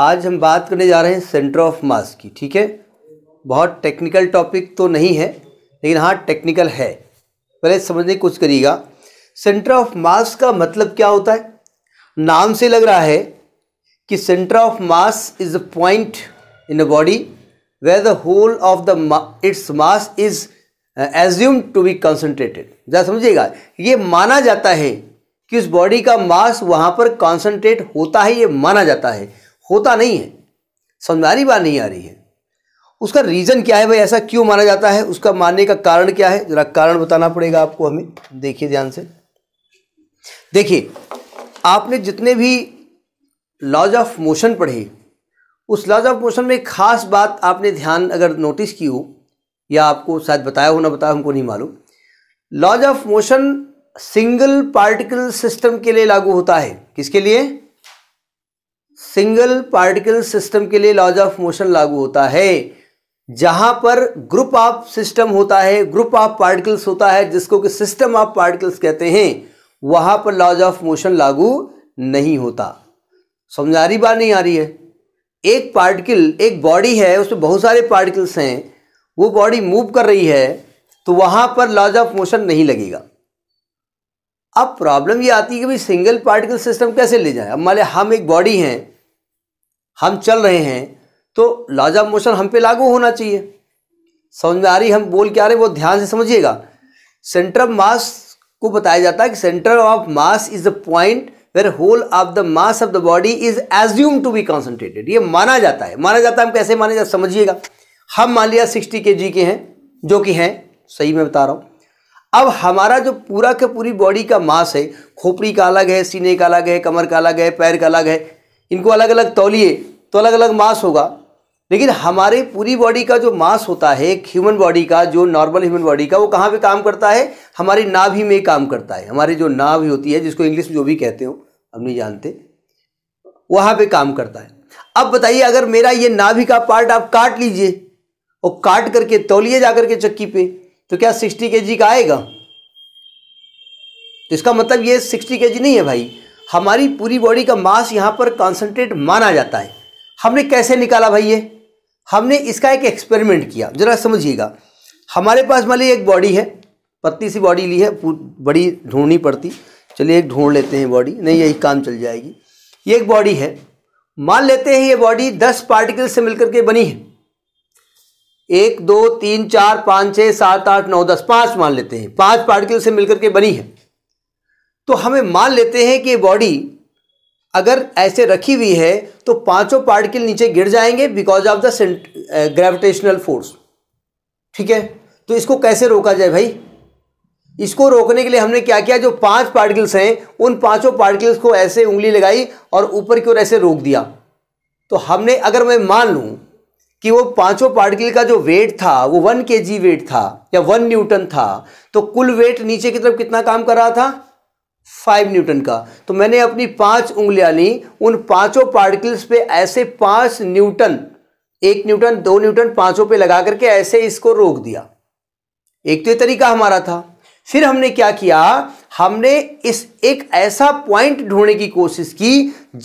आज हम बात करने जा रहे हैं सेंटर ऑफ मास की ठीक है बहुत टेक्निकल टॉपिक तो नहीं है लेकिन हाँ टेक्निकल है पहले समझने की करिएगा सेंटर ऑफ मास का मतलब क्या होता है नाम से लग रहा है कि centre of mass is a point in a body where the whole of the its mass is assume to be concentrated जरा समझिएगा ये माना जाता है कि उस बॉडी का मास वहाँ पर कॉन्सेंट्रेट होता है ये माना जाता है होता नहीं है समझदारी बात नहीं आ रही है उसका रीज़न क्या है भाई ऐसा क्यों माना जाता है उसका मानने का कारण क्या है ज़रा कारण बताना पड़ेगा आपको हमें देखिए ध्यान से देखिए आपने जितने भी लॉज ऑफ मोशन पढ़े उस लॉज ऑफ मोशन में खास बात आपने ध्यान अगर नोटिस की हो या आपको शायद बताया हो ना बताया हमको नहीं मालूम laws of motion single particle system के लिए लागू होता है किसके लिए सिंगल पार्टिकल सिस्टम के लिए लॉज ऑफ मोशन लागू होता है जहां पर ग्रुप ऑफ सिस्टम होता है ग्रुप ऑफ पार्टिकल्स होता है जिसको कि सिस्टम ऑफ पार्टिकल्स कहते हैं वहां पर लॉज ऑफ मोशन लागू नहीं होता समझा रही बात नहीं आ रही है एक पार्टिकल एक बॉडी है उसमें बहुत सारे पार्टिकल्स हैं वो बॉडी मूव कर रही है तो वहां पर लॉज ऑफ मोशन नहीं लगेगा अब प्रॉब्लम ये आती है कि भाई सिंगल पार्टिकल सिस्टम कैसे ले जाए अब माले हम एक बॉडी हैं हम चल रहे हैं तो लाजा मोशन हम पे लागू होना चाहिए समझ में आ रही हम बोल के आ रहे वो ध्यान से समझिएगा सेंटर ऑफ मास को बताया जाता है कि centre of mass is the point where whole of the mass of the body is assume to be concentrated ये माना जाता है माना जाता है हम कैसे माना जाते समझिएगा हम मान लिया सिक्सटी के जी के हैं जो कि हैं सही मैं बता रहा हूँ अब हमारा जो पूरा के पूरी बॉडी का मास है खोपड़ी का अलग है सीने का अलग है कमर का अलग है पैर का अलग है इनको अलग अलग तौलिए तो अलग अलग मास होगा लेकिन हमारे पूरी बॉडी का जो मास होता है एक ह्यूमन बॉडी का जो नॉर्मल ह्यूमन बॉडी का वो कहाँ पे काम करता है हमारी नाभि में काम करता है हमारी जो नाभि होती है जिसको इंग्लिश में जो भी कहते हो हम नहीं जानते वहाँ पे काम करता है अब बताइए अगर मेरा ये नाभि का पार्ट आप काट लीजिए और काट करके तौलिए जा करके चक्की पे तो क्या सिक्सटी के का आएगा तो इसका मतलब ये सिक्सटी के नहीं है भाई हमारी पूरी बॉडी का मास यहाँ पर कॉन्सेंट्रेट माना जाता है हमने कैसे निकाला भाई ये हमने इसका एक एक्सपेरिमेंट किया जरा समझिएगा हमारे पास मान एक बॉडी है पत्ती सी बॉडी ली है बड़ी ढूंढनी पड़ती चलिए एक ढूंढ लेते हैं बॉडी नहीं यही काम चल जाएगी ये एक बॉडी है मान लेते हैं ये बॉडी दस पार्टिकल से मिलकर के बनी है एक दो तीन चार पाँच छः सात आठ नौ दस पाँच मान लेते हैं पाँच पार्टिकल से मिलकर के बनी है तो हमें मान लेते हैं कि बॉडी अगर ऐसे रखी हुई है तो पांचों पार्टिकल नीचे गिर जाएंगे because of the gravitational force ठीक है तो इसको कैसे रोका जाए भाई इसको रोकने के लिए हमने क्या किया जो पांच पार्टिकल्स हैं उन पांचों पार्टिकल्स को ऐसे उंगली लगाई और ऊपर की ओर ऐसे रोक दिया तो हमने अगर मैं मान लू कि वो पांचों पार्टिकल का जो वेट था वो वन के वेट था या वन न्यूटन था तो कुल वेट नीचे की तरफ कितना काम कर रहा था फाइव न्यूटन का तो मैंने अपनी पांच उंगलियां ली उन पांचों पार्टिकल्स पे ऐसे पांच न्यूटन एक न्यूटन दो न्यूटन पांचों पे लगा करके ऐसे इसको रोक दिया एक तो ये तरीका हमारा था फिर हमने क्या किया हमने इस एक ऐसा पॉइंट ढूंढने की कोशिश की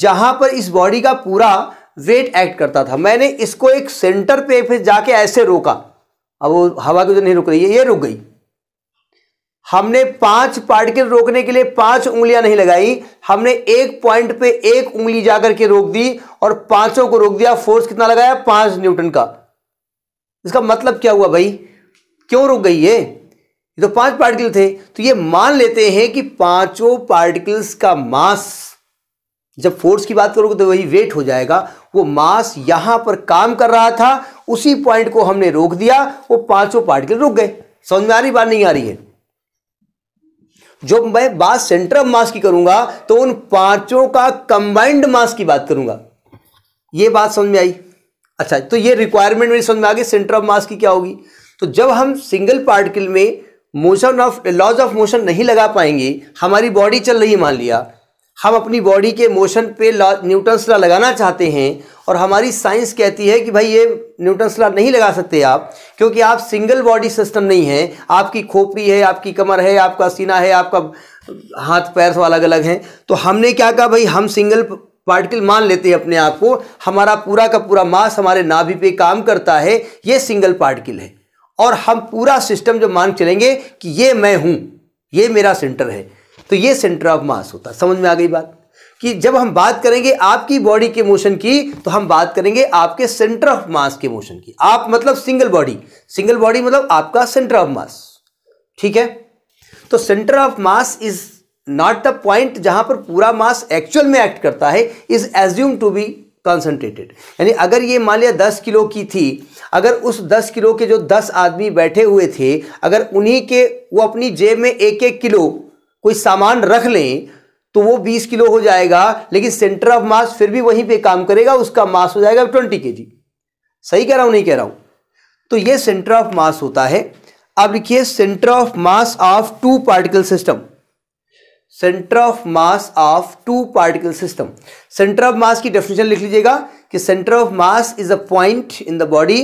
जहां पर इस बॉडी का पूरा वेट एक्ट करता था मैंने इसको एक सेंटर पे फिर जाके ऐसे रोका अब वो हवा की तो नहीं रुक रही है ये रुक गई हमने पांच पार्टिकल रोकने के लिए पांच उंगलियां नहीं लगाई हमने एक पॉइंट पे एक उंगली जाकर के रोक दी और पांचों को रोक दिया फोर्स कितना लगाया पांच न्यूटन का इसका मतलब क्या हुआ भाई क्यों रुक गई ये ये तो पांच पार्टिकल थे तो ये मान लेते हैं कि पांचों पार्टिकल्स का मास जब फोर्स की बात करोगे तो वही वेट हो जाएगा वो मास यहां पर काम कर रहा था उसी पॉइंट को हमने रोक दिया वो पांचों पार्टिकल रुक गए समझ में आ रही बात नहीं आ रही है जो मैं बात सेंटर ऑफ मास की करूंगा तो उन पांचों का कंबाइंड मास की बात करूंगा ये बात समझ में आई अच्छा तो ये रिक्वायरमेंट मेरी समझ में आ गई सेंटर ऑफ मास की क्या होगी तो जब हम सिंगल पार्टिकल में motion of laws of motion नहीं लगा पाएंगे हमारी बॉडी चल रही है मान लिया हम अपनी बॉडी के मोशन पे न्यूटन्स ला लगाना चाहते हैं और हमारी साइंस कहती है कि भाई ये न्यूटन स्लॉ नहीं लगा सकते आप क्योंकि आप सिंगल बॉडी सिस्टम नहीं है आपकी खोपड़ी है आपकी कमर है आपका सीना है आपका हाथ पैर सब अलग अलग हैं तो हमने क्या कहा भाई हम सिंगल पार्टिकल मान लेते हैं अपने आप को हमारा पूरा का पूरा मास हमारे नाभि पे काम करता है ये सिंगल पार्टिकल है और हम पूरा सिस्टम जो मान चलेंगे कि ये मैं हूँ ये मेरा सेंटर है तो ये सेंटर ऑफ मास होता है समझ में आ गई बात कि जब हम बात करेंगे आपकी बॉडी के मोशन की तो हम बात करेंगे आपके सेंटर ऑफ मास के मोशन की आप मतलब सिंगल बॉडी सिंगल बॉडी मतलब आपका सेंटर ऑफ मास ठीक है तो centre of mass is not the point जहां पर पूरा मास एक्चुअल में एक्ट करता है is assume to be concentrated यानी अगर ये मान लिया दस किलो की थी अगर उस दस किलो के जो दस आदमी बैठे हुए थे अगर उन्हीं के वो अपनी जेब में एक एक किलो कोई सामान रख लें तो वो 20 किलो हो जाएगा लेकिन सेंटर ऑफ मास फिर भी वहीं पे काम करेगा उसका मास हो जाएगा 20 के जी सही कह रहा हूं नहीं कह रहा हूं तो ये सेंटर ऑफ मास होता है अब लिखिए centre of mass of two particle system centre of mass of two particle system centre of mass की डेफिनेशन लिख लीजिएगा कि centre of mass is a point in the body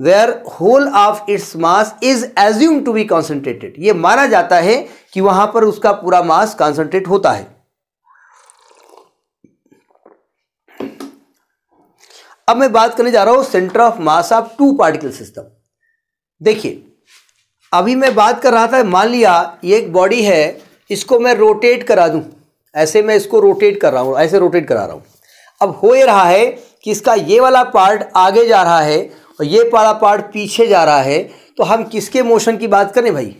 where whole of its mass is assume to be concentrated ये माना जाता है कि वहां पर उसका पूरा मास कॉन्सेंट्रेट होता है अब मैं बात करने जा रहा हूं centre of mass of two particle system देखिए अभी मैं बात कर रहा था मान लिया ये एक बॉडी है इसको मैं रोटेट करा दूं ऐसे मैं इसको रोटेट कर रहा हूं ऐसे रोटेट करा रहा हूं अब हो ये रहा है कि इसका ये वाला पार्ट आगे जा रहा है और ये वाला पार्ट पीछे जा रहा है तो हम किसके मोशन की बात करें भाई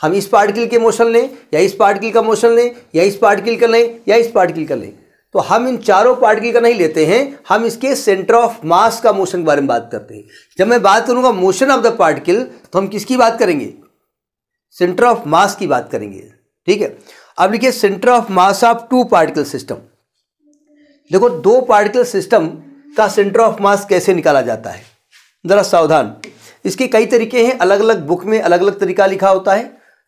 हम इस पार्टिकल के मोशन लें या इस पार्टिकल का मोशन लें या इस पार्टिकल का लें या इस पार्टिकल का लें तो हम इन चारों पार्टिकल का नहीं लेते हैं हम इसके सेंटर ऑफ मास का मोशन के बारे में बात करते हैं जब मैं बात करूंगा मोशन ऑफ द पार्टिकल तो हम किसकी बात करेंगे सेंटर ऑफ मास की बात करेंगे ठीक है अब लिखिए centre of mass of two particle system देखो दो पार्टिकल सिस्टम का सेंटर ऑफ मास कैसे निकाला जाता है ज़रा सावधान इसके कई तरीके हैं अलग अलग बुक में अलग अलग तरीका लिखा होता है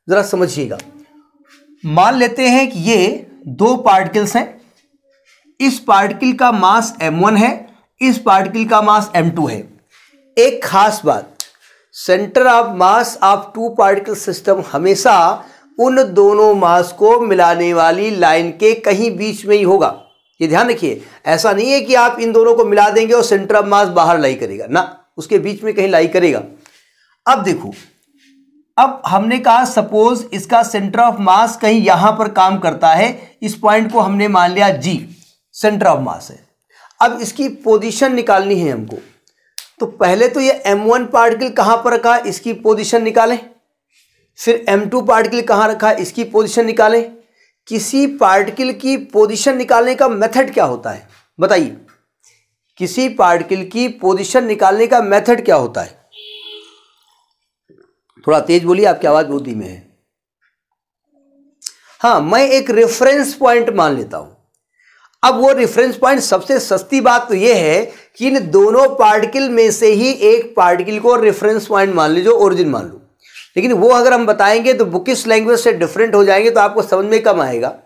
ज़रा समझिएगा मान लेते हैं कि ये दो पार्टिकल्स हैं इस पार्टिकल का मास m1 है इस पार्टिकल का मास m2 है एक खास बात centre of mass of two particle system हमेशा उन दोनों मास को मिलाने वाली लाइन के कहीं बीच में ही होगा ये ध्यान रखिए ऐसा नहीं है कि आप इन दोनों को मिला देंगे और सेंटर ऑफ मास बाहर लाई करेगा ना उसके बीच में कहीं लाई करेगा अब देखो अब हमने कहा सपोज इसका सेंटर ऑफ मास कहीं यहां पर काम करता है इस पॉइंट को हमने मान लिया जी सेंटर ऑफ मास है अब इसकी पोजीशन निकालनी है हमको तो पहले तो ये M1 पार्टिकल कहां पर रखा इसकी पोजीशन निकालें फिर M2 पार्टिकल कहां रखा इसकी पोजीशन निकालें किसी पार्टिकल की पोजीशन निकालने का मेथड क्या होता है बताइए किसी पार्टिकल की पोजीशन निकालने का मेथड क्या होता है थोड़ा तेज बोलिए आपकी आवाज बहुत धीमे है हाँ मैं एक रेफरेंस पॉइंट मान लेता हूं अब वो रेफरेंस पॉइंट सबसे सस्ती बात तो ये है कि इन दोनों पार्टिकल में से ही एक पार्टिकल को रेफरेंस पॉइंट मान लीजिए ओरिजिन मान लो लेकिन वो अगर हम बताएंगे तो बुकिश लैंग्वेज से डिफरेंट हो जाएंगे तो आपको समझ में कम आएगा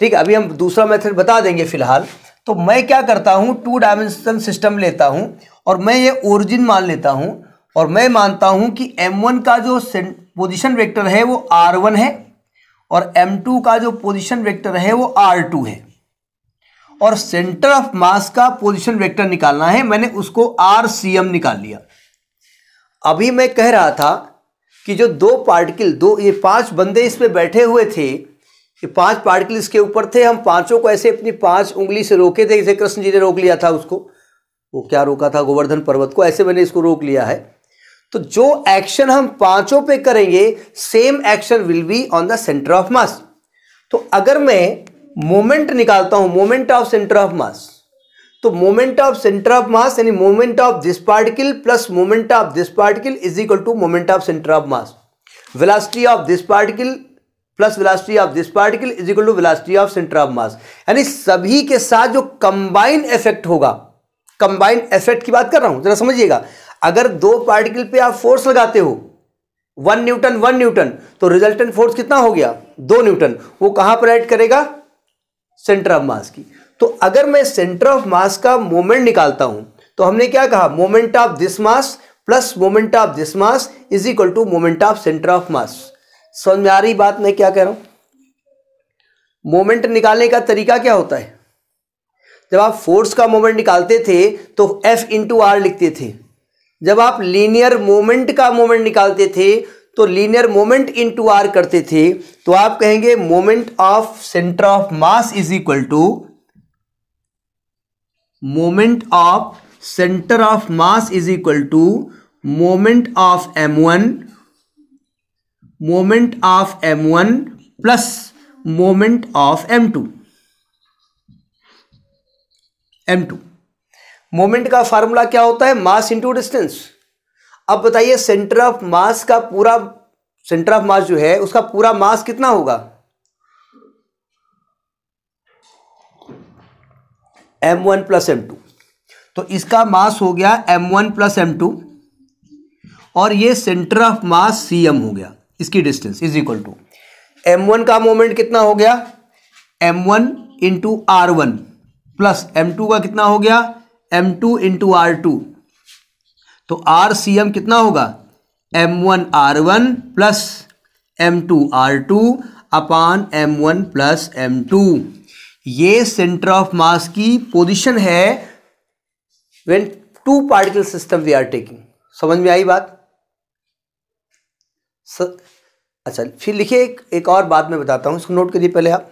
ठीक है अभी हम दूसरा मेथड बता देंगे फिलहाल तो मैं क्या करता हूँ टू डायमेंशन सिस्टम लेता हूँ और मैं ये ओरिजिन मान लेता हूँ और मैं मानता हूँ कि वन का जो पोजिशन वेक्टर है वो वन है और टू का जो पोजिशन वेक्टर है वो टू है और सेंटर ऑफ मास का पोजिशन वेक्टर निकालना है मैंने उसको आर सी एम निकाल लिया अभी मैं कह रहा था कि जो दो पार्टिकल दो ये पांच बंदे इस पे बैठे हुए थे कि पांच पार्टिकल इसके ऊपर थे हम पांचों को ऐसे अपनी पांच उंगली से रोके थे जैसे कृष्ण जी ने रोक लिया था उसको वो क्या रोका था गोवर्धन पर्वत को ऐसे मैंने इसको रोक लिया है तो जो एक्शन हम पांचों पे करेंगे same action will be on the centre of mass तो अगर मैं मोमेंट निकालता हूं moment of centre of mass तो moment of centre of mass यानी moment of this particle plus moment of this particle is equal to moment of centre of mass velocity of this particle plus velocity of this particle is equal to velocity of centre of mass यानी सभी के साथ जो combine effect होगा combine effect की बात कर रहा हूं जरा समझिएगा अगर दो पार्टिकल पे आप फोर्स लगाते हो वन न्यूटन वन न्यूटन तो रिजल्टेंट फोर्स कितना हो गया दो न्यूटन वो कहां पर एड करेगा सेंटर ऑफ मास की तो अगर मैं सेंटर ऑफ मास का मोमेंट निकालता हूं तो हमने क्या कहा moment of this mass plus moment of this mass is equal to moment of centre of mass समझ में आ रही बात मैं क्या कह रहा हूं मोमेंट निकालने का तरीका क्या होता है जब आप फोर्स का मोमेंट निकालते थे तो एफ इंटू आर लिखते थे जब आप लीनियर मोमेंट का मोमेंट निकालते थे तो लीनियर मोमेंट इंटू आर करते थे तो आप कहेंगे moment of centre of mass is equal to moment of centre of mass is equal to moment of M one moment of M one plus moment of M two M two moment का formula क्या होता है mass into distance अब बताइए centre of mass का पूरा centre of मास जो है उसका पूरा मास कितना होगा M one plus M two तो इसका मास हो गया M one plus M two और ये centre of mass C M हो गया इसकी distance is equal to M one का मोमेंट कितना हो गया M one into R one plus M two का कितना हो गया M two into R two तो आर सी एम कितना होगा M one R one plus M two R two upon M one plus M two ये centre of mass की position है when two particle system we are taking समझ में आई बात स... अच्छा फिर लिखिए एक एक और बात मैं बताता हूँ इसको नोट करिए पहले आप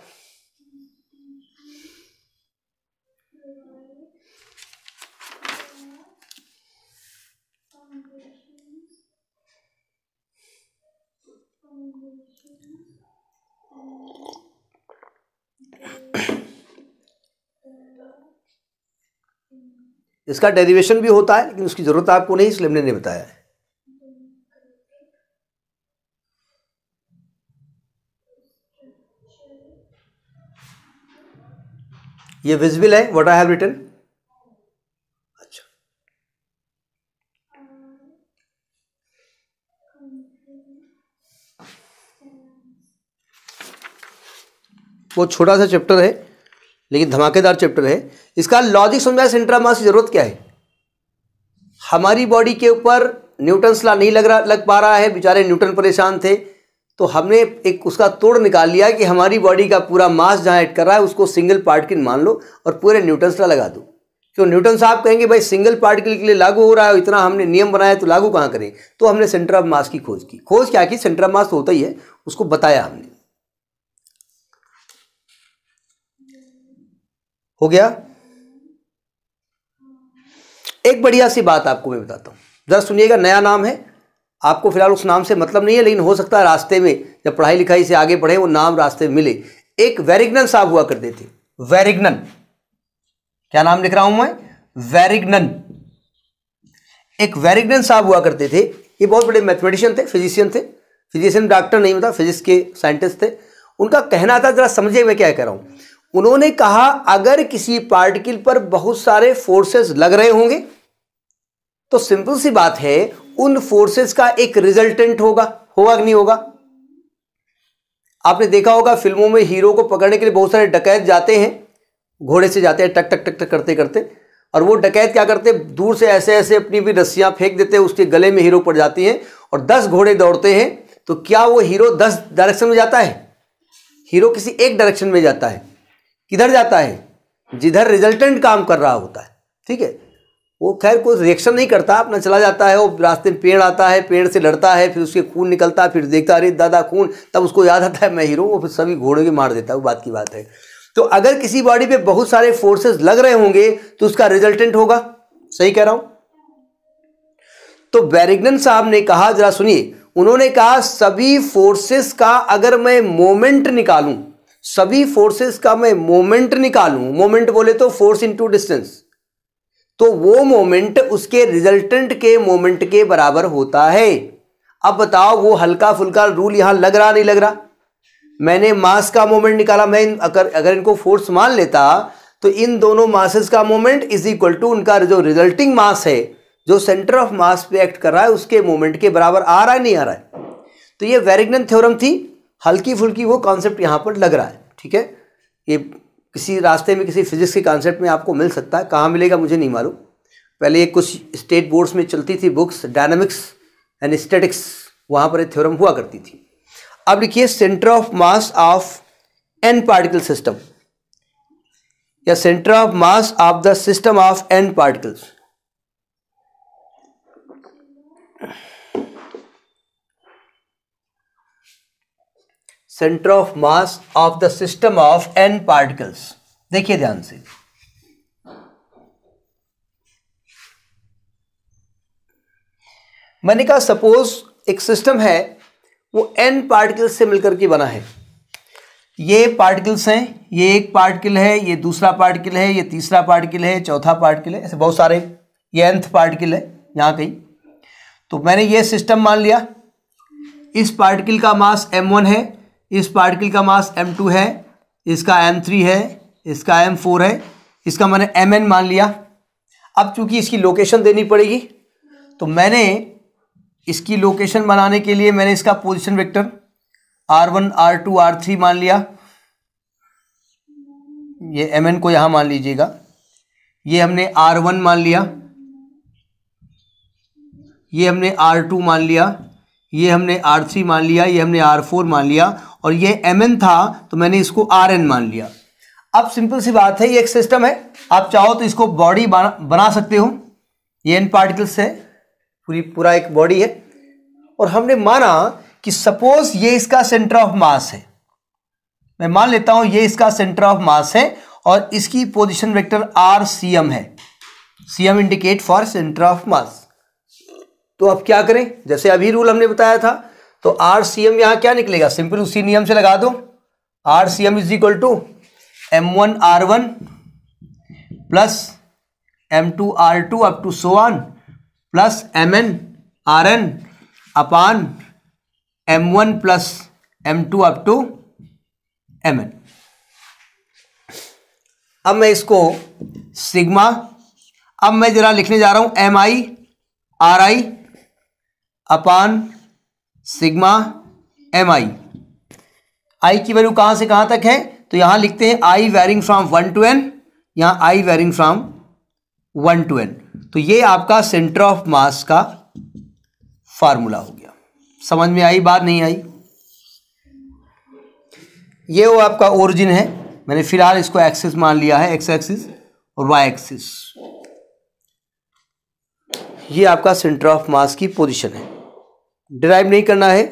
इसका डेरिवेशन भी होता है लेकिन उसकी ज़रूरत आपको नहीं इसलिए हमने नहीं बताया है ये विजिबल है व्हाट आई हैव रिटन अच्छा वो छोटा सा चैप्टर है लेकिन धमाकेदार चैप्टर है इसका लॉजिक समझा सेंट्रा मास की जरूरत क्या है हमारी बॉडी के ऊपर न्यूटन ला नहीं लग रहा लग पा रहा है बेचारे न्यूटन परेशान थे तो हमने एक उसका तोड़ निकाल लिया कि हमारी बॉडी का पूरा मास जहाँ ऐड कर रहा है उसको सिंगल पार्टिकल मान लो और पूरे न्यूटन्स का लगा दो क्यों न्यूटन साहब कहेंगे भाई सिंगल पार्टिकल के लिए लागू हो रहा है इतना हमने नियम बनाया तो लागू कहाँ करें तो हमने सेंटर ऑफ मास की खोज की खोज क्या की सेंटर ऑफ मास तो होता ही है उसको बताया हमने हो गया एक बढ़िया सी बात आपको मैं बताता हूँ जरा सुनिएगा नया नाम है आपको फिलहाल उस नाम से मतलब नहीं है लेकिन हो सकता है रास्ते में जब पढ़ाई लिखाई से आगे बढ़े वो नाम रास्ते में मिले एक वेरिग्नन साहब हुआ करते थे वेरिग्नन क्या नाम लिख रहा हूं मैं वेरिग्नन एक वेरिग्नन साहब हुआ करते थे ये बहुत बड़े मैथमेटिशियन थे फिजिशियन थे फिजिशियन डॉक्टर नहीं होता फिजिक्स के साइंटिस्ट थे उनका कहना था जरा समझिए मैं क्या कह रहा हूं उन्होंने कहा अगर किसी पार्टिकल पर बहुत सारे फोर्सेस लग रहे होंगे तो सिंपल सी बात है उन फोर्सेस का एक रिजल्टेंट होगा होगा कि नहीं होगा आपने देखा होगा फिल्मों में हीरो को पकड़ने के लिए बहुत सारे डकैत जाते हैं घोड़े से जाते हैं टक टक टक टक करते करते और वो डकैत क्या करते हैं दूर से ऐसे ऐसे अपनी भी रस्सियां फेंक देते हैं उसके गले में हीरो पड़ जाती हैं और दस घोड़े दौड़ते हैं तो क्या वो हीरो दस डायरेक्शन में जाता है हीरो किसी एक डायरेक्शन में जाता है किधर जाता है जिधर रिजल्टेंट काम कर रहा होता है ठीक है वो खैर कोई रिएक्शन नहीं करता अपना चला जाता है वो रास्ते में पेड़ आता है पेड़ से लड़ता है फिर उसके खून निकलता है फिर देखता अरे दादा खून तब उसको याद आता है मैं हीरो वो फिर सभी घोड़ों की मार देता है वो बात की बात है तो अगर किसी बॉडी पे बहुत सारे फोर्सेस लग रहे होंगे तो उसका रिजल्टेंट होगा सही कह रहा हूं तो बैरिग्नन साहब ने कहा जरा सुनिए उन्होंने कहा सभी फोर्सेस का अगर मैं मोमेंट निकालूं सभी फोर्सेस का मैं मोमेंट निकालूं मोमेंट बोले तो फोर्स इनटू डिस्टेंस तो वो मोमेंट उसके रिजल्टेंट के मोमेंट के बराबर होता है अब बताओ वो हल्का फुल्का रूल यहां लग रहा नहीं लग रहा मैंने मास का मोमेंट निकाला मैं अगर अगर इनको फोर्स मान लेता तो इन दोनों मासेस का मोमेंट इज इक्वल टू उनका जो रिजल्टिंग मास है जो सेंटर ऑफ मास पे एक्ट कर रहा है उसके मोमेंट के बराबर आ रहा है नहीं आ रहा है तो ये वेरिग्नन थ्योरम थी हल्की फुल्की वो कॉन्सेप्ट यहाँ पर लग रहा है ठीक है ये किसी रास्ते में किसी फिजिक्स के कॉन्सेप्ट में आपको मिल सकता है कहाँ मिलेगा मुझे नहीं मालूम पहले ये कुछ स्टेट बोर्ड्स में चलती थी बुक्स डायनामिक्स एंड स्टेटिक्स वहाँ पर थ्योरम हुआ करती थी अब लिखिए centre of mass of N particle system या centre of mass of the system of N particles centre of mass of the system of N particles देखिए ध्यान से मैंने कहा सपोज एक सिस्टम है वो एन पार्टिकल्स से मिलकर के बना है ये पार्टिकल्स हैं ये एक पार्टिकल है ये दूसरा पार्टिकल है ये तीसरा पार्टिकल है चौथा पार्टिकल है ऐसे बहुत सारे ये एंथ पार्टिकल है यहाँ कहीं तो मैंने ये सिस्टम मान लिया इस पार्टिकल का मास m1 है इस पार्टिकल का मास एम टू है इसका एम थ्री है इसका एम फोर है इसका मैंने एम एन मान लिया अब चूंकि इसकी लोकेशन देनी पड़ेगी तो मैंने इसकी लोकेशन बनाने के लिए मैंने इसका position vector R one R two R three मान लिया ये एम एन को यहाँ मान लीजिएगा ये हमने आर वन मान लिया ये हमने आर टू मान लिया ये हमने आर थ्री मान लिया ये हमने आर फोर मान लिया और ये एम एन था तो मैंने इसको आर एन मान लिया अब सिंपल सी बात है ये एक सिस्टम है आप चाहो तो इसको बॉडी बना बना सकते हो ये एन पार्टिकल्स है पूरी पूरा एक बॉडी है और हमने माना कि सपोज ये इसका सेंटर ऑफ मास है मैं मान लेता हूं ये इसका सेंटर ऑफ मास है और इसकी position vector R C M है C M indicate for centre of mass तो अब क्या करें जैसे अभी रूल हमने बताया था तो आर सी एम यहां क्या निकलेगा सिंपल उसी नियम से लगा दो R C M is equal to M one R one plus M two R two up to so on plus M N R N upon M one plus M two up to M N अब मैं इसको sigma अब मैं ज़रा लिखने जा रहा हूं M I R I upon sigma M I I की वैल्यू कहाँ से कहाँ तक है तो यहाँ लिखते हैं I varying from one to N यहाँ I varying from one to N तो ये आपका सेंटर ऑफ मास का फार्मूला हो गया समझ में आई बात नहीं आई ये वो आपका ओरिजिन है मैंने फिलहाल इसको एक्सिस मान लिया है एक्स एक्सिस और वाई एक्सिस ये आपका सेंटर ऑफ मास की पोजीशन है डिराइव नहीं करना है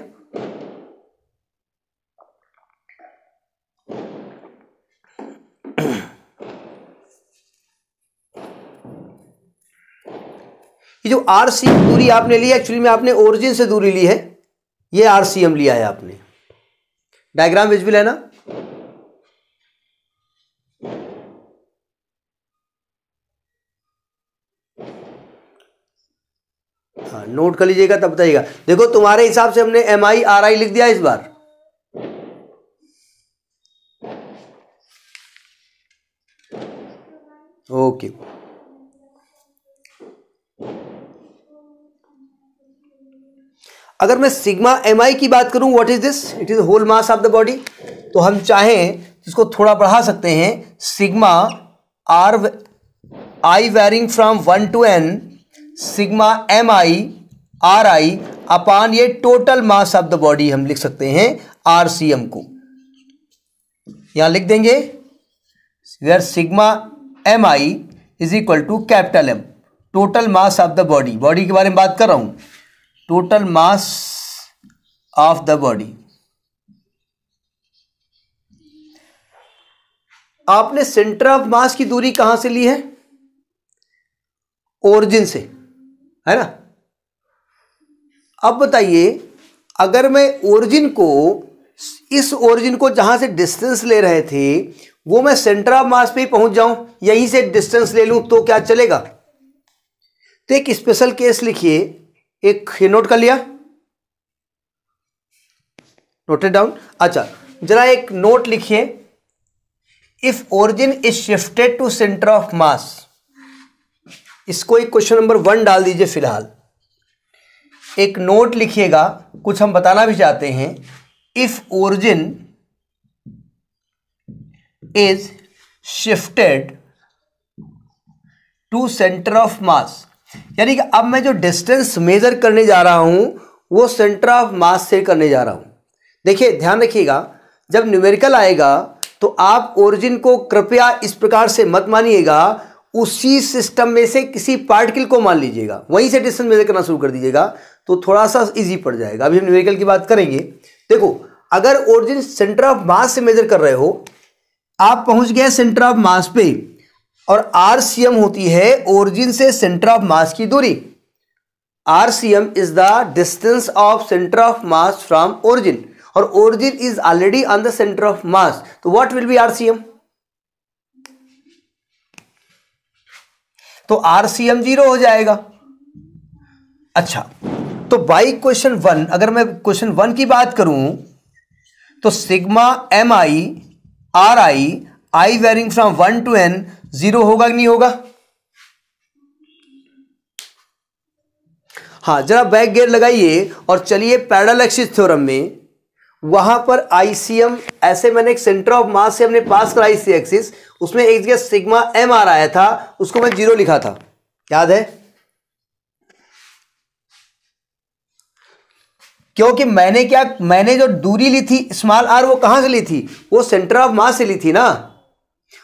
ये जो आर सी दूरी आपने ली एक्चुअली में आपने ओरिजिन से दूरी ली है ये आर सी एम लिया है आपने डायग्राम विजुअल है ना नोट कर लीजिएगा तब बताइएगा देखो तुम्हारे हिसाब से हमने एम आई आर आई लिख दिया इस बार ओके अगर मैं सिग्मा एम आई की बात करूं what is this it is whole mass of the body तो हम चाहें इसको थोड़ा बढ़ा सकते हैं sigma R I varying from one to N sigma M I R I upon ये total mass of the body हम लिख सकते हैं आर सी एम को यहां लिख देंगे where sigma M I is equal to capital M total mass of the body body के बारे में बात कर रहा हूं total mass of the body आपने सेंटर ऑफ मास की दूरी कहां से ली है ओरिजिन से है ना अब बताइए अगर मैं ओरिजिन को इस ओरिजिन को जहां से डिस्टेंस ले रहे थे वो मैं सेंटर ऑफ मास पे ही पहुंच जाऊं यहीं से डिस्टेंस ले लूं तो क्या चलेगा तो एक स्पेशल केस लिखिए एक नोट कर लिया नोटेड डाउन अच्छा जरा एक नोट लिखिए if origin is shifted to centre of mass इसको एक क्वेश्चन नंबर वन डाल दीजिए फिलहाल एक नोट लिखिएगा कुछ हम बताना भी चाहते हैं if origin is shifted to centre of mass यानी कि अब मैं जो डिस्टेंस मेजर करने जा रहा हूं वो सेंटर ऑफ मास से करने जा रहा हूं देखिए ध्यान रखिएगा जब न्यूमेरिकल आएगा तो आप ओरिजिन को कृपया इस प्रकार से मत मानिएगा उसी सिस्टम में से किसी पार्टिकल को मान लीजिएगा वहीं से डिस्टेंस मेजर करना शुरू कर दीजिएगा तो थोड़ा सा इजी पड़ जाएगा अभी हम न्यूमेरिकल की बात करेंगे देखो अगर ओरिजिन सेंटर ऑफ मास से मेजर कर रहे हो आप पहुंच गए सेंटर ऑफ मास पे और आर सी एम होती है ओरिजिन से सेंटर ऑफ मास की दूरी R C M is the distance of centre of mass from origin और origin is already on the centre of mass तो what will be R C M तो R C M zero हो जाएगा अच्छा तो by question one अगर मैं question one की बात करूं तो sigma M I R I I varying from one to N zero होगा कि नहीं होगा हाँ जरा बैक गेयर लगाइए और चलिए पैरल एक्सिस थ्योरम में वहां पर आईसीएम ऐसे मैंने एक सेंटर ऑफ मास से हमने पास कराई सी एक्सिस उसमें एक जगह सिग्मा एम आर आया था उसको मैं जीरो लिखा था याद है क्योंकि मैंने क्या मैंने जो दूरी ली थी स्मॉल आर वो कहां से ली थी वो सेंटर ऑफ मास से ली थी ना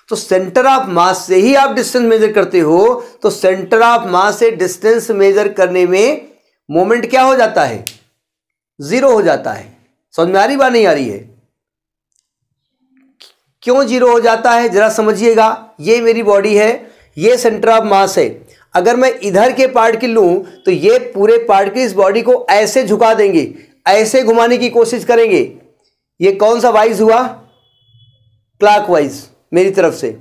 तो सेंटर ऑफ मास से ही आप डिस्टेंस मेजर करते हो तो सेंटर ऑफ मास से डिस्टेंस मेजर करने में मोमेंट क्या हो जाता है जीरो हो जाता है समझ में आ रही बात नहीं आ रही है क्यों जीरो हो जाता है जरा समझिएगा ये मेरी बॉडी है ये सेंटर ऑफ मास है अगर मैं इधर के पार्टिकल लूँ तो ये पूरे पार्टिकल इस बॉडी को ऐसे झुका देंगे ऐसे घुमाने की कोशिश करेंगे ये कौन सा वाइज हुआ वाइज मेरी तरफ से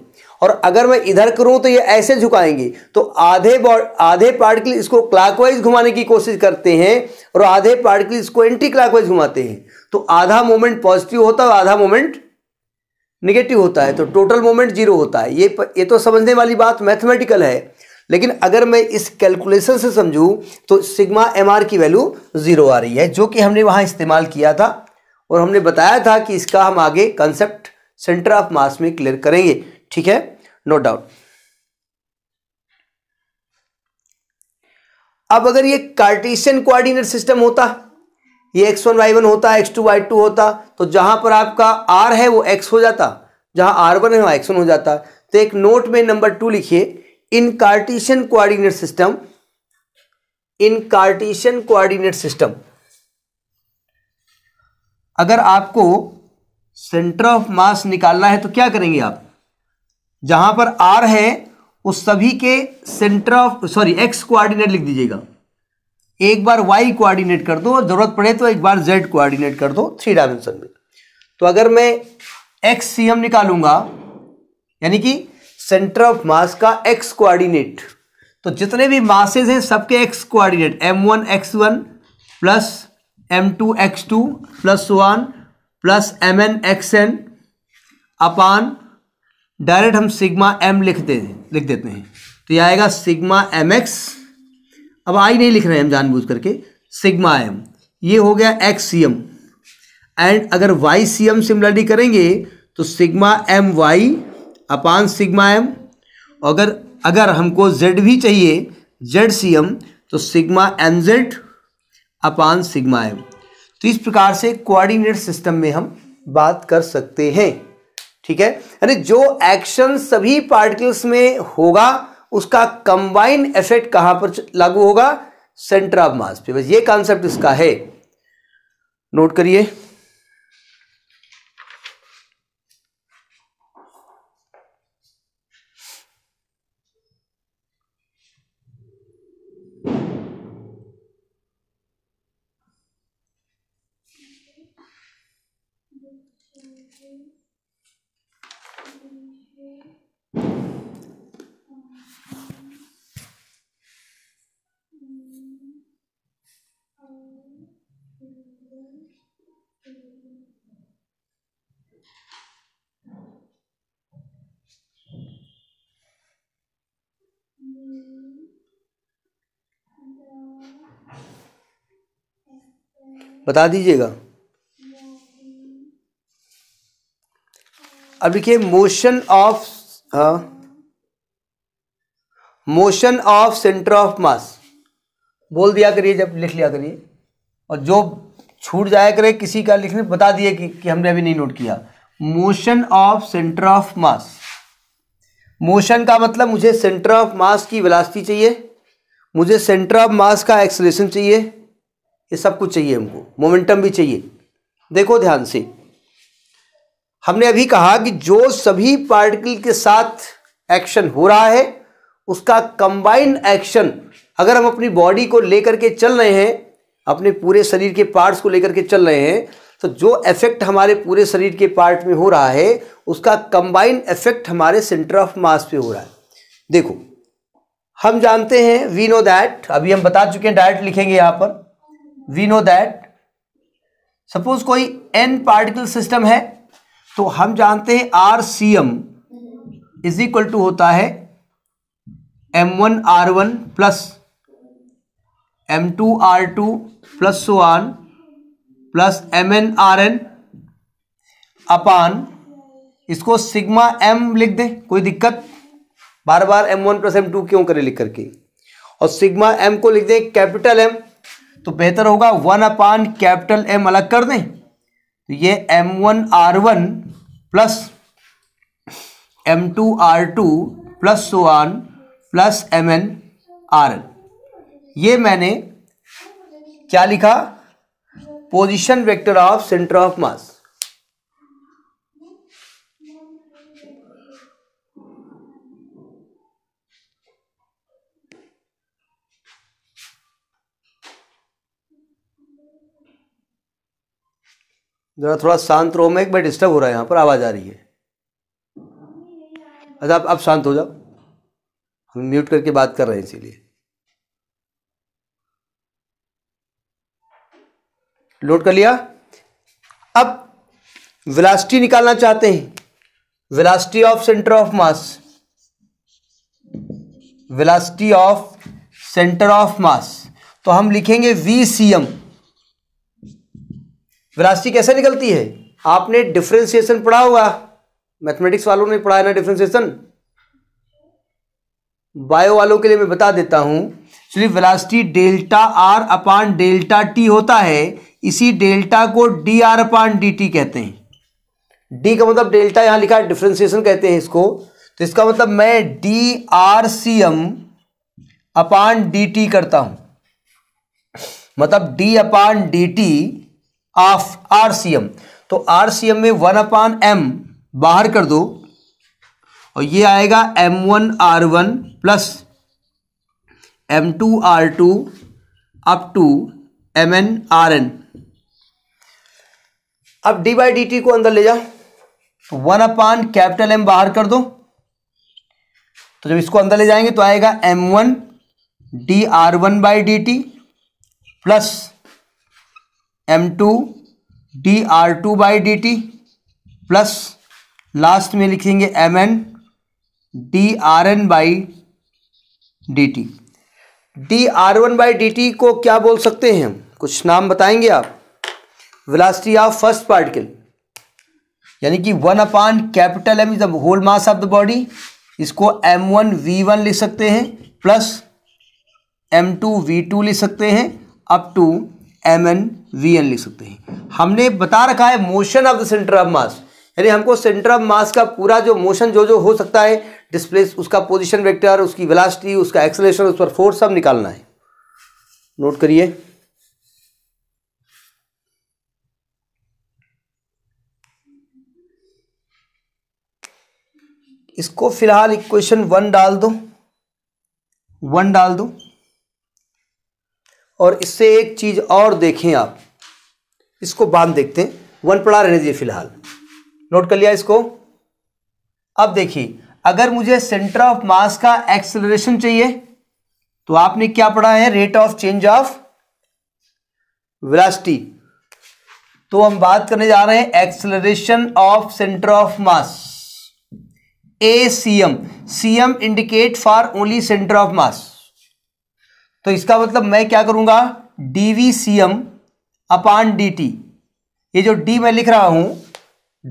और अगर मैं इधर करूं तो ये ऐसे झुकाएंगे तो आधे आधे पार्टिकल इसको क्लाकवाइज घुमाने की कोशिश करते हैं और आधे पार्टिकल इसको एंटी क्लॉकवाइज घुमाते हैं तो आधा मोमेंट पॉजिटिव होता है और आधा मोमेंट निगेटिव होता है तो टोटल मोमेंट जीरो होता है ये ये तो समझने वाली बात मैथमेटिकल है लेकिन अगर मैं इस कैलकुलेशन से समझूं तो सिग्मा एम की वैल्यू ज़ीरो आ रही है जो कि हमने वहां इस्तेमाल किया था और हमने बताया था कि इसका हम आगे कंसेप्ट सेंटर ऑफ मास में क्लियर करेंगे ठीक है नो डाउट अब अगर ये कार्टेशियन कोऑर्डिनेट सिस्टम होता ये एक्स वन वाई वन होता एक्स टू वाई टू होता तो जहां पर आपका आर है वो एक्स हो जाता जहां आर वन है वहां एक्स वन हो जाता तो एक नोट में नंबर टू लिखिए in Cartesian coordinate system in Cartesian coordinate system अगर आपको सेंटर ऑफ मास निकालना है तो क्या करेंगे आप जहां पर आर है उस सभी के centre of sorry X coordinate लिख दीजिएगा एक बार वाई कोऑर्डिनेट कर दो और ज़रूरत पड़े तो एक बार जेड कोऑर्डिनेट कर दो थ्री डायमेंशन में तो अगर मैं एक्स सी एम निकालूंगा यानी कि सेंटर ऑफ मास का एक्स कोऑर्डिनेट तो जितने भी मासेज हैं सबके X coordinate M one X one plus M two X two plus one plus M N X N upon direct हम सिग्मा एम लिखते हैं लिख देते हैं तो यह आएगा सिग्मा एम एक्स अब आई नहीं लिख रहे हैं हम जानबूझ करके सिग्मा एम ये हो गया एक्स सी एम एंड अगर वाई सी एम सिमिलरली करेंगे तो sigma M Y upon sigma M अगर अगर हमको जेड भी चाहिए जेड सी एम तो sigma M Z upon sigma M तो इस प्रकार से कोऑर्डिनेट सिस्टम में हम बात कर सकते हैं ठीक है यानी जो एक्शन सभी पार्टिकल्स में होगा उसका कंबाइन एफेक्ट कहां पर लागू होगा सेंटर ऑफ मास पे बस ये कॉन्सेप्ट इसका है नोट करिए Thank you. बता दीजिएगा अब देखिए motion of motion of centre of mass बोल दिया करिए जब लिख लिया करिए और जो छूट जाया करे किसी का लिखने बता दिए कि, कि हमने अभी नहीं नोट किया motion of centre of mass motion का मतलब मुझे सेंटर ऑफ मास की वेलोसिटी चाहिए मुझे सेंटर ऑफ मास का एक्सलेशन चाहिए ये सब कुछ चाहिए हमको मोमेंटम भी चाहिए देखो ध्यान से हमने अभी कहा कि जो सभी पार्टिकल के साथ एक्शन हो रहा है उसका कंबाइंड एक्शन अगर हम अपनी बॉडी को लेकर के चल रहे हैं अपने पूरे शरीर के पार्ट्स को लेकर के चल रहे हैं तो जो इफेक्ट हमारे पूरे शरीर के पार्ट में हो रहा है उसका कंबाइंड इफेक्ट हमारे सेंटर ऑफ मास पे हो रहा है देखो हम जानते हैं वी नो दैट अभी हम बता चुके हैं डायरेक्ट लिखेंगे यहाँ पर वी नो दैट सपोज कोई एन पार्टिकल सिस्टम है तो हम जानते हैं R C M is equal to होता है M one R one plus M two R two plus so on plus M N R N upon इसको sigma M लिख दें कोई दिक्कत बार बार M one plus M two क्यों करें लिख करके और सिग्मा एम को लिख दें कैपिटल एम तो बेहतर होगा वन अपान कैपिटल एम अलग कर दें तो ये M one R one plus M two R two plus on plus M N R N ये मैंने क्या लिखा position vector of centre of mass ज़रा थोड़ा शांत रहो मैं एक बार डिस्टर्ब हो रहा है यहाँ पर आवाज़ आ रही है अच्छा आप अब शांत हो जाओ हम म्यूट करके बात कर रहे हैं इसीलिए नोट कर लिया अब वेलोसिटी निकालना चाहते हैं velocity of centre of mass velocity of centre of mass तो हम लिखेंगे वी सी एम वेलासिटी कैसे निकलती है आपने डिफ्रेंसिएशन पढ़ा होगा मैथमेटिक्स वालों ने पढ़ा है ना डिफ्रेंसिएशन बायो वालों के लिए मैं बता देता हूं चलिए velocity delta R upon delta T होता है इसी डेल्टा को D R upon D T कहते हैं डी का मतलब डेल्टा यहां लिखा है डिफ्रेंसिएशन कहते हैं इसको तो इसका मतलब मैं D R C M upon D T करता हूं मतलब D upon D T of M तो एम में वन अपान एम बाहर कर दो और ये आएगा M one R one plus M two R two up to M N R N अब डी बाई डी टी को अंदर ले जाओ तो वन अपान कैपिटल एम बाहर कर दो तो जब इसको अंदर ले जाएंगे तो आएगा M one D R one by D T plus M two D R two by D T plus last में लिखेंगे M N D R N by D T D R one by D T को क्या बोल सकते हैं हम कुछ नाम बताएंगे आप वेलोसिटी ऑफ फर्स्ट पार्टिकल यानी कि one upon capital M is the whole mass of the body इसको एम वन वी वन लिख सकते हैं plus M two V two लिख सकते हैं up to M N V N लिख सकते हैं हमने बता रखा है motion of the centre of mass यानी हमको सेंटर ऑफ मास का पूरा जो मोशन जो जो हो सकता है डिस्प्लेस उसका पोजिशन वेक्टर उसकी वेलासिटी उसका एक्सलेशन उस पर फोर्स सब निकालना है नोट करिए इसको फिलहाल इक्वेशन वन डाल दो वन डाल दो और इससे एक चीज़ और देखें आप इसको बांध देखते हैं वन पड़ा रहने दीजिए फिलहाल नोट कर लिया इसको अब देखिए अगर मुझे सेंटर ऑफ मास का एक्सेलरेशन चाहिए तो आपने क्या पढ़ा है rate of change of velocity तो हम बात करने जा रहे हैं acceleration of centre of mass A C M C M indicate for only centre of mass तो इसका मतलब मैं क्या करूँगा डी वी सी एम अपान डी टी ये जो डी मैं लिख रहा हूँ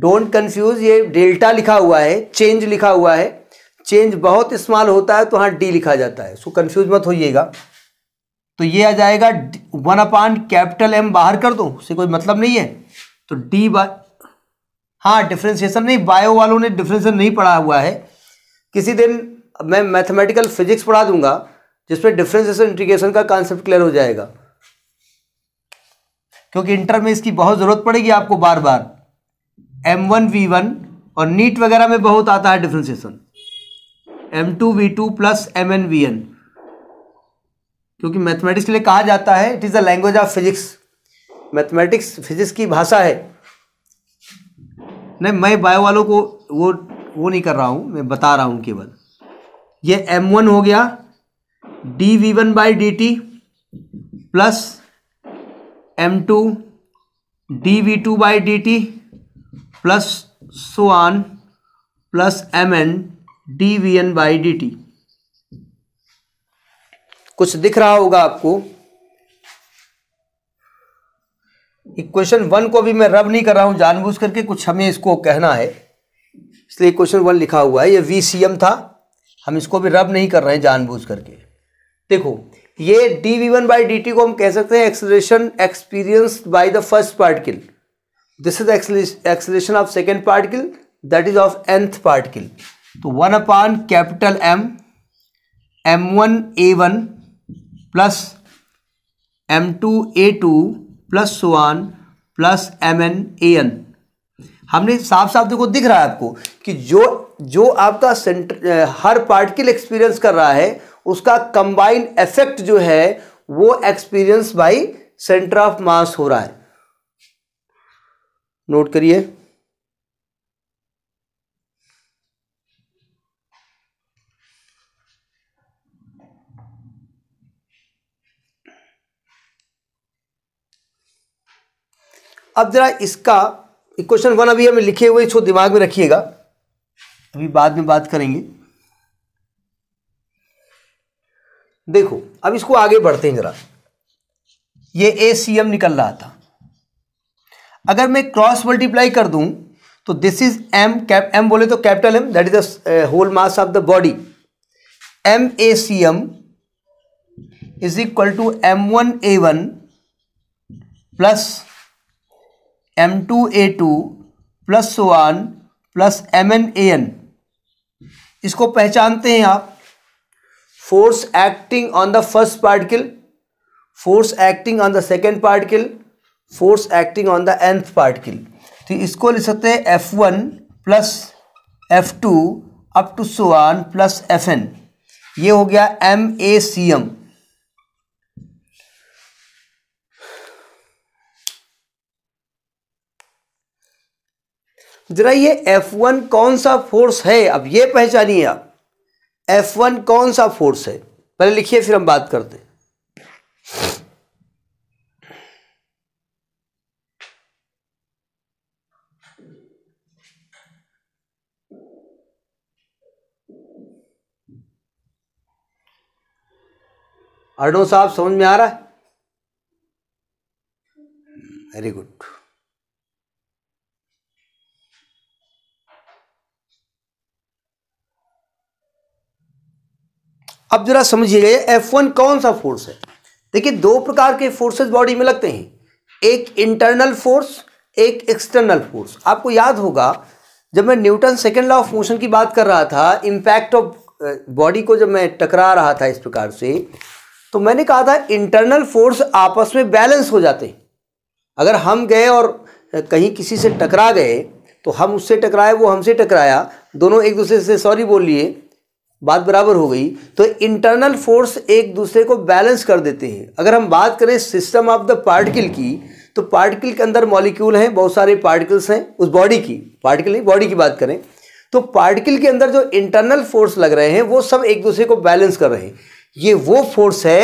डोंट कन्फ्यूज ये डेल्टा लिखा हुआ है चेंज लिखा हुआ है चेंज बहुत स्मॉल होता है तो हाँ डी लिखा जाता है सो कन्फ्यूज मत होइएगा तो ये आ जाएगा वन अपान कैपिटल एम बाहर कर दो उससे कोई मतलब नहीं है तो डी बा हाँ डिफ्रेंसिएशन नहीं बायो वालों ने डिफ्रेंसिएशन नहीं पढ़ा हुआ है किसी दिन मैं मैथमेटिकल फिजिक्स पढ़ा दूंगा जिसमें डिफ्रेंसिएशन इंटीग्रेशन का कॉन्सेप्ट क्लियर हो जाएगा क्योंकि इंटर में इसकी बहुत ज़रूरत पड़ेगी आपको बार बार एम वन वी वन और नीट वगैरह में बहुत आता है differentiation M two V two plus M N V N क्योंकि मैथमेटिक्स के लिए कहा जाता है it is the language of physics mathematics physics की भाषा है नहीं मैं बायो वालों को वो वो नहीं कर रहा हूं मैं बता रहा हूं केवल ये एम वन हो गया D V one by D T plus M two D V two by D T plus so on plus M N D V N by D T कुछ दिख रहा होगा आपको क्वेश्चन वन को भी मैं रब नहीं कर रहा हूं जानबूझ करके कुछ हमें इसको कहना है इसलिए क्वेश्चन वन लिखा हुआ है ये वी सी एम था हम इसको भी रब नहीं कर रहे हैं जानबूझ करके देखो ये D V one by D T को हम कह सकते हैं acceleration experience by the first particle this is acceleration of second particle that is of nth particle so one upon capital M M one A one plus M two A two plus one plus M N A N हमने साफ साफ देखो दिख रहा है आपको कि जो जो आपका सेंटर हर पार्टिकल एक्सपीरियंस कर रहा है उसका कंबाइंड इफेक्ट जो है वो experience by centre of mass हो रहा है नोट करिए अब जरा इसका क्वेश्चन वन अभी हमें लिखे हुए इसको दिमाग में रखिएगा अभी बाद में बात करेंगे देखो अब इसको आगे बढ़ते हैं जरा ये ए सी एम निकल रहा था अगर मैं क्रॉस मल्टीप्लाई कर दूं तो this is M cap M बोले तो capital M that is the whole mass of the body M A C M is equal to M one A one plus M two A two plus one plus M N A N इसको पहचानते हैं आप force acting on the first particle force acting on the second particle force acting on the nth particle तो इसको लिख सकते हैं F one plus F two up to so on plus F N ये हो गया एम ए सी एम जरा ये एफ वन कौन सा फोर्स है अब ये पहचानिए आप एफ वन कौन सा फोर्स है पहले लिखिए फिर हम बात करते हैं साहब समझ में आ रहा है वेरी गुड अब जरा समझिएगा एफ वन कौन सा फोर्स है देखिए दो प्रकार के फोर्सेज बॉडी में लगते हैं एक इंटरनल फोर्स एक एक्सटर्नल फोर्स आपको याद होगा जब मैं Newton second law of motion की बात कर रहा था इम्पैक्ट ऑफ बॉडी को जब मैं टकरा रहा था इस प्रकार से तो मैंने कहा था इंटरनल फोर्स आपस में बैलेंस हो जाते हैं अगर हम गए और कहीं किसी से टकरा गए तो हम उससे टकराए वो हमसे टकराया दोनों एक दूसरे से सॉरी बोल लिए बात बराबर हो गई तो इंटरनल फोर्स एक दूसरे को बैलेंस कर देते हैं अगर हम बात करें सिस्टम ऑफ द पार्टिकल की तो पार्टिकल के अंदर मॉलिक्यूल हैं बहुत सारे पार्टिकल्स हैं उस बॉडी की पार्टिकल नहीं बॉडी की बात करें तो पार्टिकल के अंदर जो इंटरनल फोर्स लग रहे हैं वो सब एक दूसरे को बैलेंस कर रहे हैं ये वो फोर्स है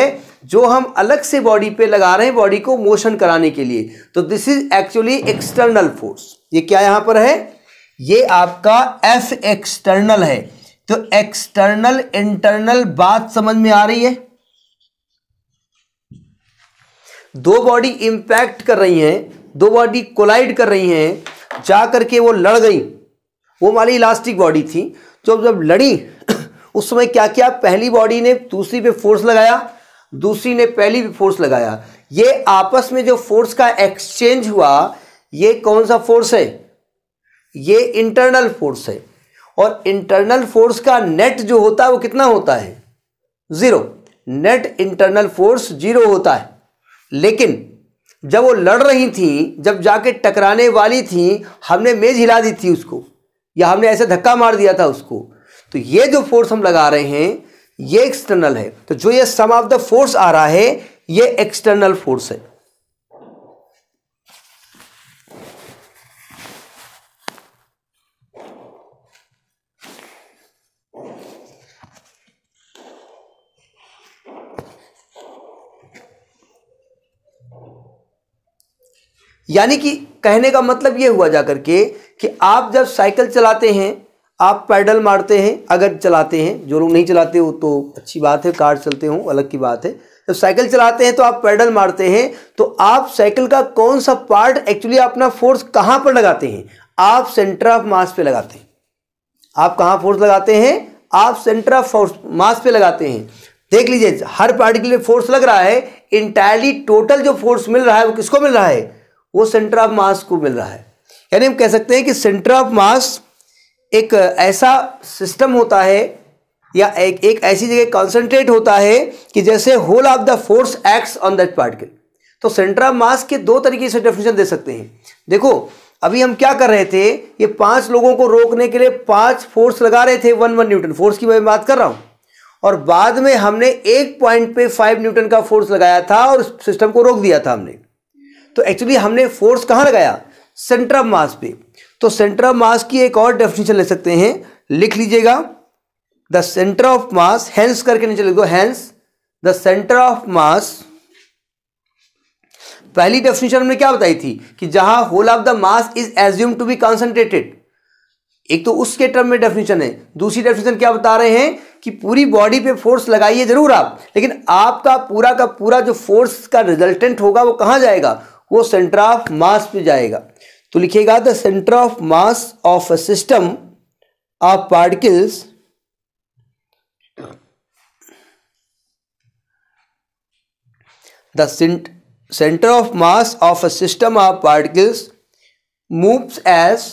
जो हम अलग से बॉडी पे लगा रहे हैं बॉडी को मोशन कराने के लिए तो this is actually external force ये क्या यहाँ पर है ये आपका एफ एक्सटर्नल है तो एक्सटर्नल इंटरनल बात समझ में आ रही है दो बॉडी इंपैक्ट कर रही हैं दो बॉडी कोलाइड कर रही हैं जा करके वो लड़ गई वो हमारी इलास्टिक बॉडी थी जो जब लड़ी उस समय क्या किया पहली बॉडी ने दूसरी पे फोर्स लगाया दूसरी ने पहली पे फोर्स लगाया ये आपस में जो फोर्स का एक्सचेंज हुआ ये कौन सा फोर्स है ये इंटरनल फोर्स है और इंटरनल फोर्स का नेट जो होता है वो कितना होता है zero net internal force zero होता है लेकिन जब वो लड़ रही थी जब जाके टकराने वाली थी हमने मेज हिला दी थी उसको या हमने ऐसे धक्का मार दिया था उसको तो ये जो फोर्स हम लगा रहे हैं ये एक्सटर्नल है तो जो ये सम ऑफ द फोर्स आ रहा है ये एक्सटर्नल फोर्स है यानी कि कहने का मतलब ये हुआ जाकर के कि आप जब साइकिल चलाते हैं आप पैडल मारते हैं अगर चलाते हैं जो लोग नहीं चलाते हो तो अच्छी बात है कार चलते हो अलग की बात है जब साइकिल चलाते हैं तो आप पैडल मारते हैं तो आप साइकिल का कौन सा पार्ट एक्चुअली अपना फोर्स कहाँ पर लगाते हैं आप सेंटर ऑफ मास पे लगाते हैं आप कहाँ फोर्स लगाते हैं आप सेंटर ऑफ फोर्स मास पे लगाते हैं देख लीजिए हर पार्ट के लिए फोर्स लग रहा है इंटायरली टोटल जो फोर्स मिल रहा है वो किसको मिल रहा है वो सेंटर ऑफ मास को मिल रहा है यानी हम कह सकते हैं कि सेंटर ऑफ मास एक ऐसा सिस्टम होता है या एक एक ऐसी जगह कॉन्सेंट्रेट होता है कि जैसे whole of the force acts on that particle तो सेंटर ऑफ मास के दो तरीके से डेफिनेशन दे सकते हैं देखो अभी हम क्या कर रहे थे ये पांच लोगों को रोकने के लिए पांच फोर्स लगा रहे थे वन वन न्यूटन फोर्स की मैं बात कर रहा हूँ और बाद में हमने एक पॉइंट पे फाइव न्यूटन का फोर्स लगाया था और सिस्टम को रोक दिया था हमने तो एक्चुअली हमने फोर्स कहाँ लगाया सेंटर ऑफ मास पे तो सेंटर ऑफ मास की एक और डेफिनेशन ले सकते हैं लिख लीजिएगा the centre of mass hence करके नीचे लिख दो hence the centre of mass पहली डेफिनेशन हमने क्या बताई थी कि जहां whole of the mass is assume to be concentrated एक तो उसके टर्म में डेफिनेशन है दूसरी डेफिनेशन क्या बता रहे हैं कि पूरी बॉडी पे फोर्स लगाइए जरूर आप लेकिन आपका पूरा का पूरा जो फोर्स का रिजल्टेंट होगा वो कहां जाएगा वो सेंटर ऑफ मास पे जाएगा तो लिखेगा the centre of mass of a system of particles centre of mass of a system of particles moves as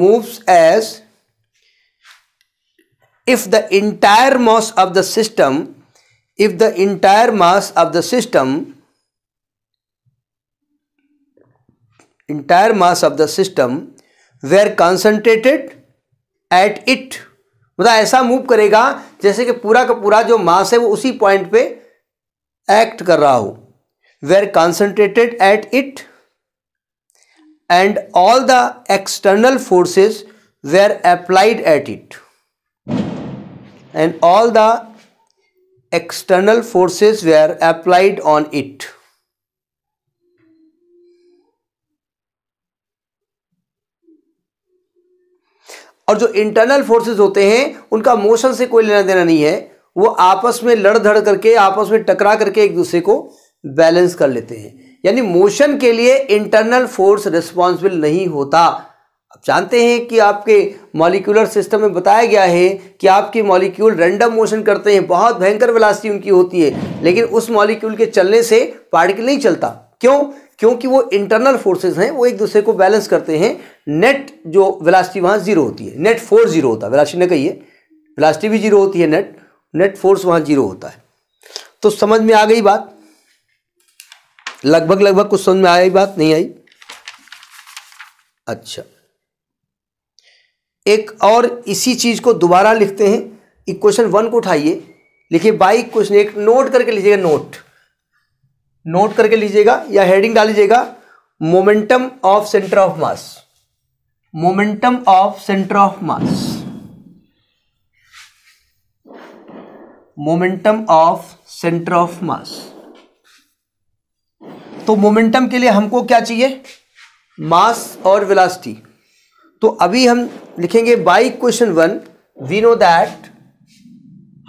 moves as if the entire mass of the system if the entire mass of the system entire mass of the system were concentrated at it मतलब ऐसा move करेगा जैसे कि पूरा का पूरा जो मास है वो उसी पॉइंट पे एक्ट कर रहा हो were concentrated at it and all the external forces were applied at it and all the external forces were applied on it और जो इंटरनल फोर्सेज होते हैं उनका मोशन से कोई लेना देना नहीं है वो आपस में लड़ धड़ करके आपस में टकरा करके एक दूसरे को बैलेंस कर लेते हैं यानी मोशन के लिए इंटरनल फोर्स रिस्पॉन्सिबल नहीं होता आप जानते हैं कि आपके मॉलिक्यूलर सिस्टम में बताया गया है कि आपके मॉलिक्यूल रैंडम मोशन करते हैं बहुत भयंकर वेलासिटी उनकी होती है लेकिन उस मॉलिक्यूल के चलने से पार्टिकल नहीं चलता क्यों क्योंकि वो इंटरनल फोर्सेस हैं वो एक दूसरे को बैलेंस करते हैं नेट जो वेलासिटी वहाँ जीरो होती है नेट फोर्स जीरो होता है वेलासिटी ने कही है वेलासिटी भी जीरो होती है नेट नेट फोर्स वहाँ जीरो होता है तो समझ में आ गई बात लगभग लगभग कुछ समझ में आई बात नहीं आई अच्छा एक और इसी चीज़ को दोबारा लिखते हैं इक्वेशन वन को उठाइए लिखिए बाई क्वेश्चन एक नोट करके लीजिएगा नोट नोट करके लीजिएगा या हेडिंग डालीजिएगा momentum of centre of mass momentum of centre of mass momentum of centre of mass तो मोमेंटम के लिए हमको क्या चाहिए मास और वेलोसिटी तो अभी हम लिखेंगे by question one we know that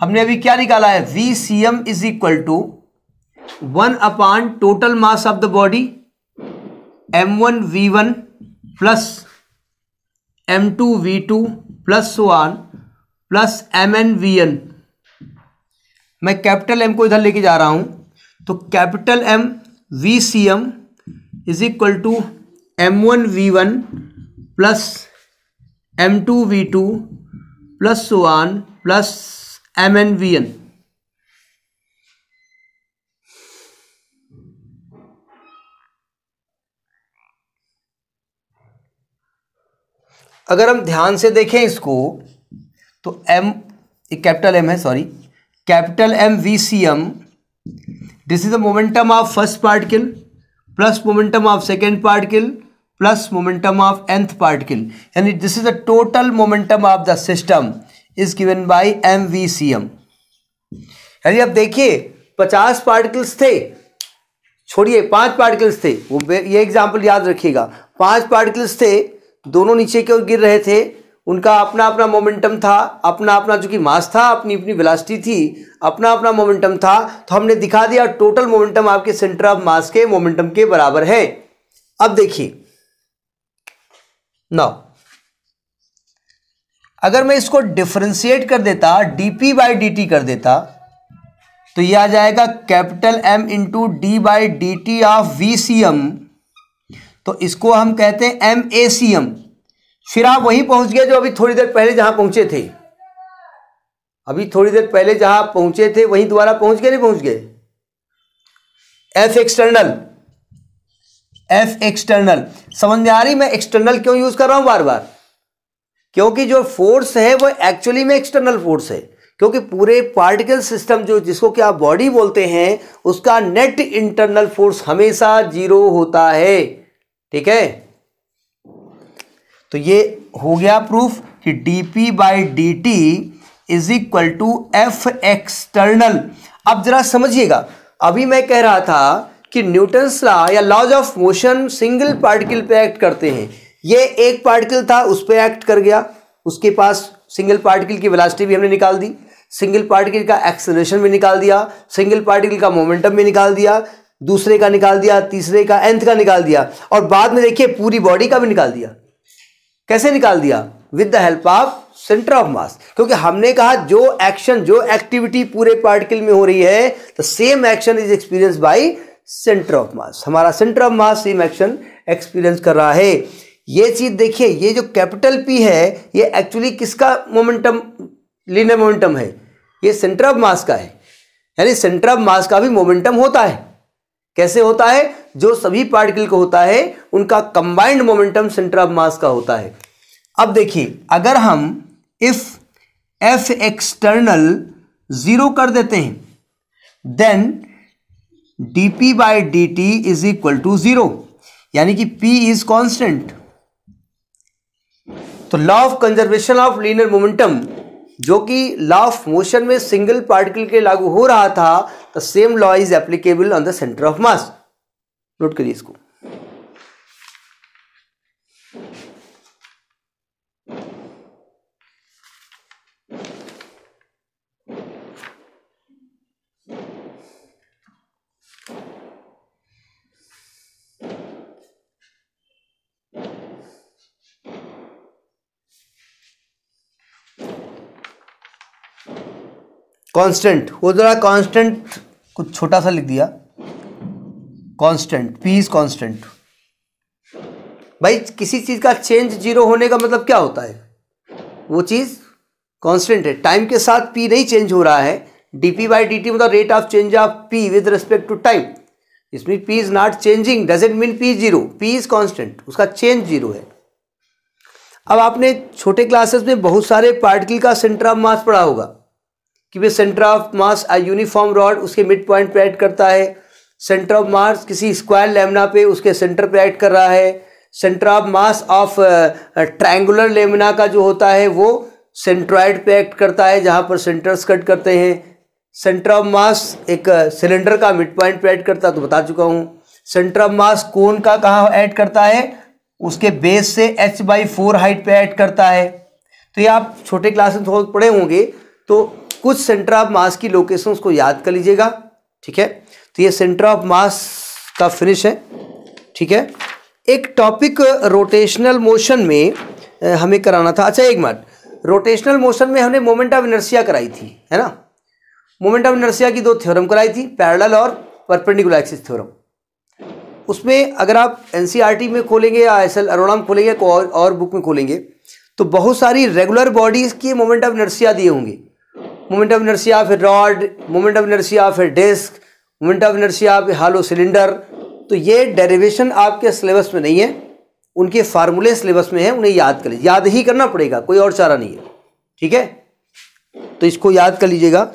हमने अभी क्या निकाला है V C M is equal to one upon total mass of the body M one V one plus M two V two plus one plus M N V N मैं capital M को इधर लेके जा रहा हूँ तो capital M V C M is equal to M one V one plus M two V two plus one plus M N V N अगर हम ध्यान से देखें इसको तो एम कैपिटल एम है sorry capital M V C M this is the momentum of first particle plus momentum of second particle plus momentum of nth particle यानी this is the total momentum of the system is given by M V C M यानी अब देखिए पचास particles थे छोड़िए पांच particles थे वो ये एग्जाम्पल याद रखिएगा पांच पार्टिकल्स थे दोनों नीचे की ओर गिर रहे थे उनका अपना अपना मोमेंटम था अपना अपना जो कि मास था अपनी अपनी वेलोसिटी थी अपना अपना मोमेंटम था तो हमने दिखा दिया टोटल मोमेंटम आपके सेंटर ऑफ मास के मोमेंटम के बराबर है अब देखिए नौ अगर मैं इसको डिफ्रेंशिएट कर देता डीपी बाई डी कर देता तो यह आ जाएगा capital M into d by D T of v C M तो इसको हम कहते हैं एम ए सी एम फिर आप वहीं पहुंच गए जो अभी थोड़ी देर पहले जहां पहुंचे थे अभी थोड़ी देर पहले जहां पहुंचे थे वहीं दोबारा पहुंच गए नहीं पहुंच गए एफ एक्सटर्नल एफ एक्सटर्नल समझ में आ रही मैं एक्सटर्नल क्यों यूज कर रहा हूं बार बार क्योंकि जो फोर्स है वो एक्चुअली में एक्सटर्नल फोर्स है क्योंकि पूरे पार्टिकल सिस्टम जो जिसको कि आप बॉडी बोलते हैं उसका नेट इंटरनल फोर्स हमेशा जीरो होता है ठीक है तो ये हो गया प्रूफ कि d p by D t is equal to F external अब जरा समझिएगा अभी मैं कह रहा था कि न्यूटन्स लॉ या laws of motion single particle पे एक्ट करते हैं ये एक पार्टिकल था उस पर एक्ट कर गया उसके पास सिंगल पार्टिकल की वेलासिटी भी हमने निकाल दी सिंगल पार्टिकल का एक्सेलरेशन भी निकाल दिया सिंगल पार्टिकल का मोमेंटम भी निकाल दिया दूसरे का निकाल दिया तीसरे का एंथ का निकाल दिया और बाद में देखिए पूरी बॉडी का भी निकाल दिया कैसे निकाल दिया with the help of centre of mass क्योंकि हमने कहा जो एक्शन जो एक्टिविटी पूरे पार्टिकल में हो रही है the same action is experience by centre of mass हमारा centre of mass same action experience कर रहा है ये चीज देखिए ये जो कैपिटल पी है ये एक्चुअली किसका मोमेंटम लीनर मोमेंटम है ये सेंटर ऑफ मास का है यानी सेंटर ऑफ मास का भी मोमेंटम होता है कैसे होता है जो सभी पार्टिकल को होता है उनका combined momentum centre of mass का होता है अब देखिए अगर हम इफ एफ एक्सटर्नल जीरो कर देते हैं then d p by D t is equal to zero यानी कि पी इज कांस्टेंट तो law of conservation of linear momentum जो कि लॉ ऑफ मोशन में सिंगल पार्टिकल के लागू हो रहा था the same law is applicable on the centre of mass note करिए इसको कांस्टेंट वो जरा कांस्टेंट कुछ छोटा सा लिख दिया कांस्टेंट पी इज कांस्टेंट भाई किसी चीज़ का चेंज जीरो होने का मतलब क्या होता है वो चीज़ कांस्टेंट है टाइम के साथ पी नहीं चेंज हो रहा है डीपी बाई डी टी मतलब rate of change of p with respect to time इसमें p is not changing doesn't mean p zero p is constant उसका चेंज जीरो है अब आपने छोटे क्लासेस में बहुत सारे पार्टिकल का सेंटर ऑफ मास पढ़ा होगा कि वे centre of mass uniform rod उसके मिड पॉइंट पर ऐड करता है सेंटर ऑफ मास किसी स्क्वायर लेमिना पे उसके सेंटर पर ऐड कर रहा है centre of mass of triangular lamina का जो होता है वो सेंट्रॉइड पे एक्ट करता है जहाँ पर सेंटर्स कट करते हैं सेंटर ऑफ मास एक सिलेंडर uh, का मिड पॉइंट पर ऐड करता तो बता चुका हूँ सेंटर ऑफ मास कोन का कहाँ ऐड करता है उसके बेस से एच बाई फोर हाइट पे ऐड करता है तो ये आप छोटे क्लास में पढ़े होंगे तो कुछ सेंटर ऑफ मास की लोकेशन को याद कर लीजिएगा ठीक है तो ये सेंटर ऑफ मास का फिनिश है ठीक है एक टॉपिक रोटेशनल मोशन में हमें कराना था अच्छा एक मिनट रोटेशनल मोशन में हमने मोमेंट ऑफ इनर्सिया कराई थी है ना मोमेंट ऑफ इनर्सिया की दो थ्योरम कराई थी पैरेलल और परपेंडिकुलर एक्सिस थ्योरम उसमें अगर आप एन e में खोलेंगे या एस एल अरोड़ा में खोलेंगे और, और बुक में खोलेंगे तो बहुत सारी रेगुलर बॉडीज़ के मोमेंट ऑफ इनर्सिया दिए होंगे मोमेंट ऑफ इनर्सिया फिर रॉड मोमेंट ऑफ इनर्सिया फिर डिस्क मोमेंट ऑफ इनर्सिया फिर हालो सिलेंडर तो ये डेरिवेशन आपके सिलेबस में नहीं है उनके फार्मूले सिलेबस में है उन्हें याद कर लीजिए याद ही करना पड़ेगा कोई और चारा नहीं है ठीक है तो इसको याद कर लीजिएगा